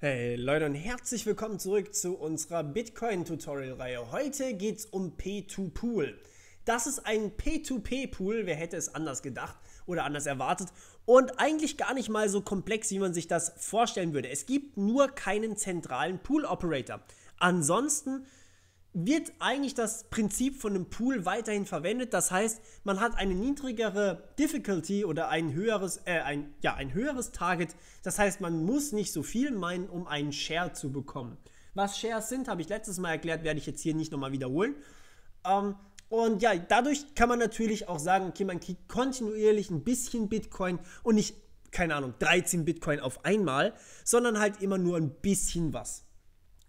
Hey Leute und herzlich willkommen zurück zu unserer Bitcoin-Tutorial-Reihe. Heute geht es um P2Pool. Das ist ein P2P-Pool, wer hätte es anders gedacht oder anders erwartet und eigentlich gar nicht mal so komplex, wie man sich das vorstellen würde. Es gibt nur keinen zentralen Pool-Operator. Ansonsten wird eigentlich das Prinzip von einem Pool weiterhin verwendet. Das heißt, man hat eine niedrigere Difficulty oder ein höheres, äh, ein, ja, ein höheres Target. Das heißt, man muss nicht so viel meinen, um einen Share zu bekommen. Was Shares sind, habe ich letztes Mal erklärt, werde ich jetzt hier nicht nochmal wiederholen. Ähm, und ja, dadurch kann man natürlich auch sagen, okay, man kriegt kontinuierlich ein bisschen Bitcoin und nicht, keine Ahnung, 13 Bitcoin auf einmal, sondern halt immer nur ein bisschen was.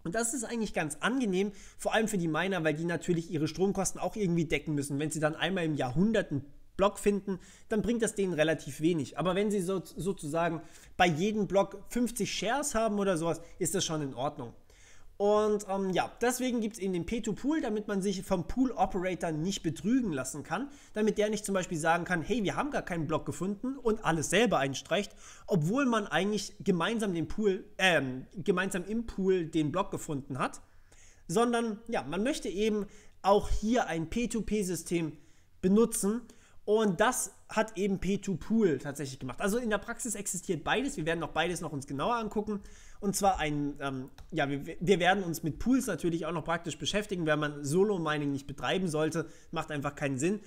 Und das ist eigentlich ganz angenehm, vor allem für die Miner, weil die natürlich ihre Stromkosten auch irgendwie decken müssen. Wenn sie dann einmal im Jahrhundert einen Block finden, dann bringt das denen relativ wenig. Aber wenn sie so, sozusagen bei jedem Block 50 Shares haben oder sowas, ist das schon in Ordnung. Und ähm, ja, deswegen gibt es eben den P2Pool, damit man sich vom Pool-Operator nicht betrügen lassen kann, damit der nicht zum Beispiel sagen kann, hey, wir haben gar keinen Block gefunden und alles selber einstreicht, obwohl man eigentlich gemeinsam den Pool, äh, gemeinsam im Pool den Block gefunden hat, sondern ja, man möchte eben auch hier ein P2P-System benutzen und das hat eben P2Pool tatsächlich gemacht. Also in der Praxis existiert beides. Wir werden auch beides noch uns genauer angucken. Und zwar ein, ähm, ja, wir, wir, werden uns mit Pools natürlich auch noch praktisch beschäftigen, wenn man Solo-Mining nicht betreiben sollte. Macht einfach keinen Sinn.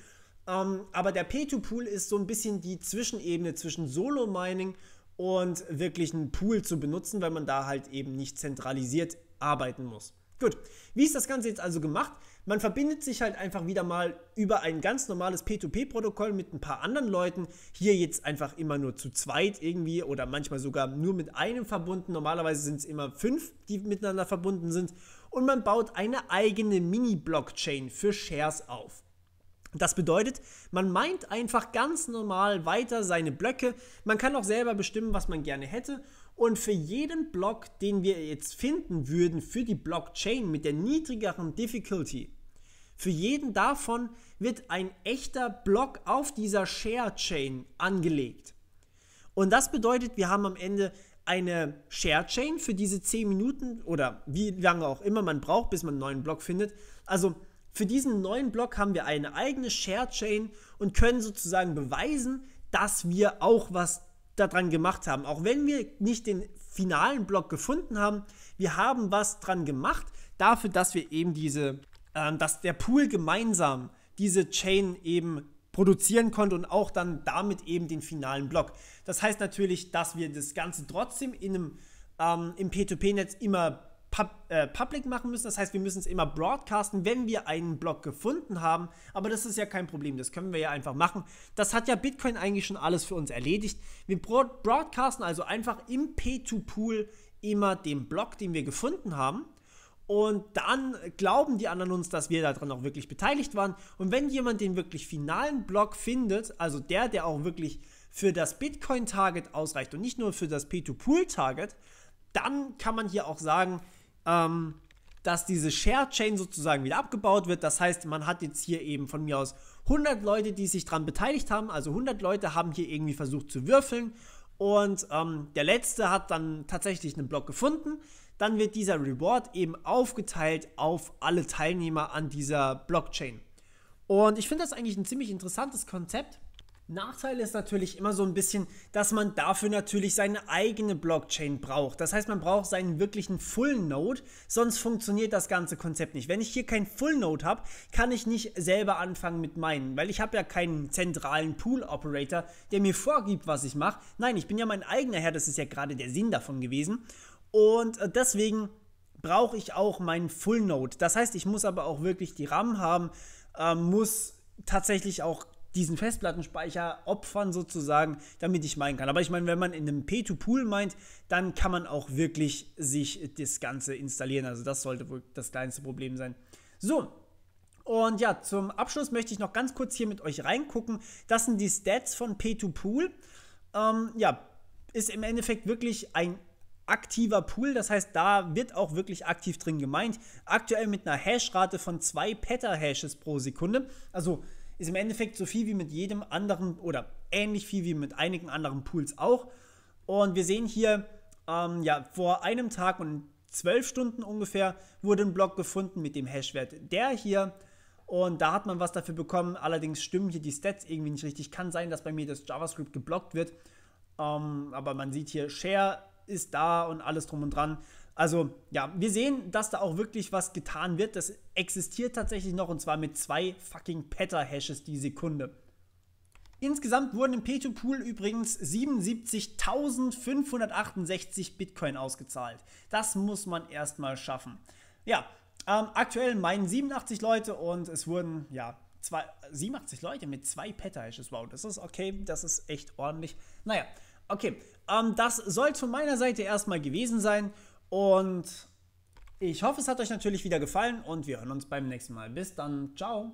Ähm, aber der P2Pool ist so ein bisschen die Zwischenebene zwischen Solo-Mining und wirklich einen Pool zu benutzen, weil man da halt eben nicht zentralisiert arbeiten muss. Gut, wie ist das Ganze jetzt also gemacht? Man verbindet sich halt einfach wieder mal über ein ganz normales P2P-Protokoll mit ein paar anderen Leuten. Hier jetzt einfach immer nur zu zweit irgendwie oder manchmal sogar nur mit einem verbunden. Normalerweise sind es immer fünf, die miteinander verbunden sind. Und man baut eine eigene Mini-Blockchain für Shares auf. Das bedeutet, man meint einfach ganz normal weiter seine Blöcke. Man kann auch selber bestimmen, was man gerne hätte. Und für jeden Block, den wir jetzt finden würden für die Blockchain mit der niedrigeren Difficulty, für jeden davon wird ein echter Block auf dieser Share Chain angelegt. Und das bedeutet, wir haben am Ende eine Share Chain für diese 10 Minuten oder wie lange auch immer man braucht, bis man einen neuen Block findet. Also für diesen neuen Block haben wir eine eigene Share Chain und können sozusagen beweisen, dass wir auch was daran gemacht haben. Auch wenn wir nicht den finalen Block gefunden haben, wir haben was dran gemacht, dafür, dass wir eben diese, äh, dass der Pool gemeinsam diese Chain eben produzieren konnte und auch dann damit eben den finalen Block. Das heißt natürlich, dass wir das Ganze trotzdem in einem, ähm, im P2P-Netz immer äh, public machen müssen. Das heißt, wir müssen es immer broadcasten, wenn wir einen Block gefunden haben. Aber das ist ja kein Problem. Das können wir ja einfach machen. Das hat ja Bitcoin eigentlich schon alles für uns erledigt. Wir broadcasten also einfach im P2Pool immer den Block, den wir gefunden haben. Und dann glauben die anderen uns, dass wir daran auch wirklich beteiligt waren. Und wenn jemand den wirklich finalen Block findet, also der, der auch wirklich für das Bitcoin-Target ausreicht und nicht nur für das P2Pool-Target, dann kann man hier auch sagen, ähm, dass diese Share Chain sozusagen wieder abgebaut wird. Das heißt, man hat jetzt hier eben von mir aus 100 Leute, die sich daran beteiligt haben. Also 100 Leute haben hier irgendwie versucht zu würfeln und ähm, der letzte hat dann tatsächlich einen Block gefunden. Dann wird dieser Reward eben aufgeteilt auf alle Teilnehmer an dieser Blockchain. Und ich finde das eigentlich ein ziemlich interessantes Konzept, Nachteil ist natürlich immer so ein bisschen, dass man dafür natürlich seine eigene Blockchain braucht. Das heißt, man braucht seinen wirklichen Full Node, sonst funktioniert das ganze Konzept nicht. Wenn ich hier keinen Full Node habe, kann ich nicht selber anfangen mit meinen, weil ich habe ja keinen zentralen Pool Operator, der mir vorgibt, was ich mache. Nein, ich bin ja mein eigener Herr, das ist ja gerade der Sinn davon gewesen. Und äh, deswegen brauche ich auch meinen Full Node. Das heißt, ich muss aber auch wirklich die RAM haben, äh, muss tatsächlich auch diesen Festplattenspeicher opfern sozusagen, damit ich meinen kann. Aber ich meine, wenn man in einem P2Pool meint, dann kann man auch wirklich sich das Ganze installieren. Also das sollte wohl das kleinste Problem sein. So. Und ja, zum Abschluss möchte ich noch ganz kurz hier mit euch reingucken. Das sind die Stats von P2Pool. Ähm, ja, ist im Endeffekt wirklich ein aktiver Pool. Das heißt, da wird auch wirklich aktiv drin gemeint. Aktuell mit einer Hashrate von 2 Petahashes pro Sekunde. Also ist im Endeffekt so viel wie mit jedem anderen oder ähnlich viel wie mit einigen anderen Pools auch. Und wir sehen hier, ähm, ja, vor einem Tag und zwölf Stunden ungefähr wurde ein Block gefunden mit dem Hashwert. Der hier. Und da hat man was dafür bekommen. Allerdings stimmen hier die Stats irgendwie nicht richtig. Kann sein, dass bei mir das JavaScript geblockt wird. Ähm, aber man sieht hier, Share ist da und alles drum und dran. Also ja, wir sehen, dass da auch wirklich was getan wird. Das existiert tatsächlich noch und zwar mit zwei fucking Petahashes die Sekunde. Insgesamt wurden im P2Pool übrigens 77.568 Bitcoin ausgezahlt. Das muss man erstmal schaffen. Ja, ähm, aktuell meinen 87 Leute und es wurden, ja, zwei, 87 Leute mit zwei Petahashes. Wow, das ist okay, das ist echt ordentlich. Naja, okay, ähm, das soll es von meiner Seite erstmal gewesen sein. Und ich hoffe, es hat euch natürlich wieder gefallen und wir hören uns beim nächsten Mal. Bis dann, ciao.